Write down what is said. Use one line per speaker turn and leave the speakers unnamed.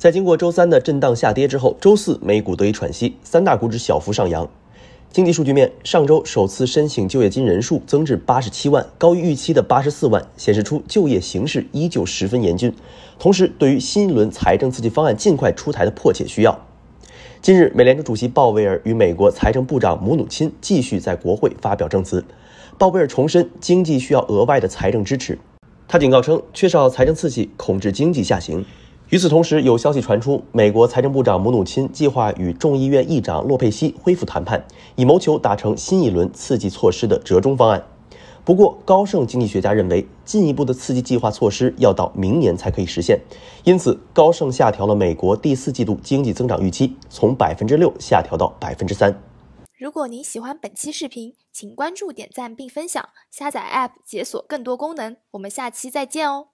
在经过周三的震荡下跌之后，周四美股得以喘息，三大股指小幅上扬。经济数据面上周首次申请就业金人数增至八十七万，高于预期的八十四万，显示出就业形势依旧十分严峻。同时，对于新一轮财政刺激方案尽快出台的迫切需要。近日，美联储主席鲍威尔与美国财政部长姆努钦继续在国会发表证词。鲍威尔重申经济需要额外的财政支持，他警告称，缺少财政刺激恐致经济下行。与此同时，有消息传出，美国财政部长姆努钦计划与众议院议长洛佩西恢复谈判，以谋求达成新一轮刺激措施的折中方案。不过，高盛经济学家认为，进一步的刺激计划措施要到明年才可以实现，因此高盛下调了美国第四季度经济增长预期，从百分之六下调到百分之三。
如果您喜欢本期视频，请关注、点赞并分享，下载 App 解锁更多功能。我们下期再见哦。